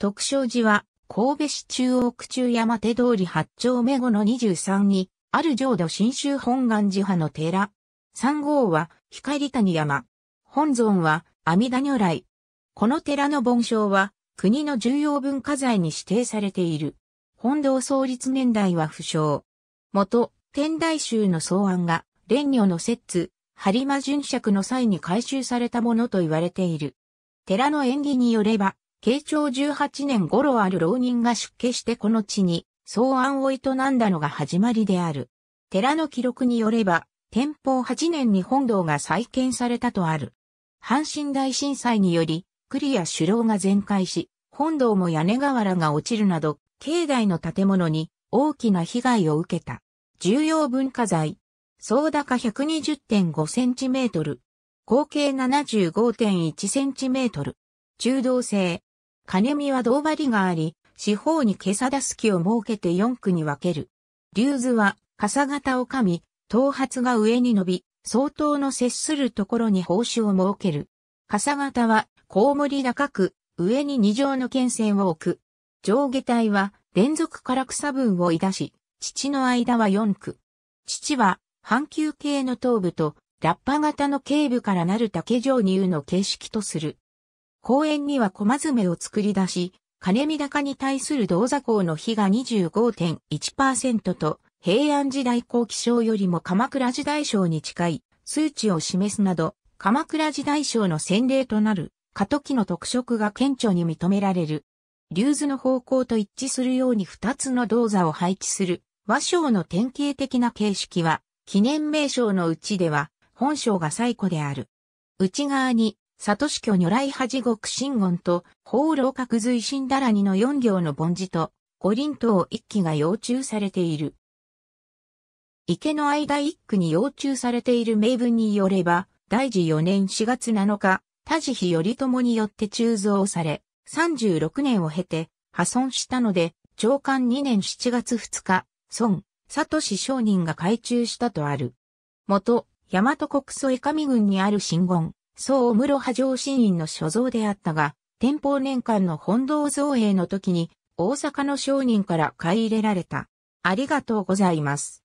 徳勝寺は、神戸市中央区中山手通り八丁目後の23に、ある浄土真宗本願寺派の寺。3号は、光谷山。本尊は、阿弥陀如来。この寺の盆章は、国の重要文化財に指定されている。本堂創立年代は不詳。元、天台宗の草案が、蓮如の摂津、播磨巡釈の際に改修されたものと言われている。寺の縁起によれば、慶長18年頃ある浪人が出家してこの地に草案を営んだのが始まりである。寺の記録によれば、天保8年に本堂が再建されたとある。阪神大震災により、栗や首楼が全壊し、本堂も屋根瓦が落ちるなど、境内の建物に大きな被害を受けた。重要文化財。総高120.5センチメートル。合計75.1センチメートル。中道性。金見は胴張りがあり、四方に毛定木を設けて四区に分ける。竜図は、傘型を噛み、頭髪が上に伸び、相当の接するところに報酬を設ける。傘型は、コウモリ高く、上に二乗の剣線を置く。上下体は、連続唐草分を出し、父の間は四区。父は、半球形の頭部と、ラッパ型の頸部からなる竹状乳の形式とする。公園には駒詰めを作り出し、金見高に対する銅座港の比が25.1%と、平安時代後期賞よりも鎌倉時代賞に近い数値を示すなど、鎌倉時代賞の先例となる過渡期の特色が顕著に認められる。竜図の方向と一致するように二つの銅座を配置する和賞の典型的な形式は、記念名称のうちでは、本賞が最古である。内側にサトシ教如来八地獄神言と、法老閣随神だらにの四行の盆字と、五輪等一揆が要注されている。池の間一句に要注されている名文によれば、大治四年四月七日、田地比頼朝によって鋳造され、三十六年を経て破損したので、長官二年七月二日、孫、佐藤氏商人が改鋳したとある。元、大和国祖江上郡にある神言、総室派上新院の所蔵であったが、天保年間の本堂造営の時に、大阪の商人から買い入れられた。ありがとうございます。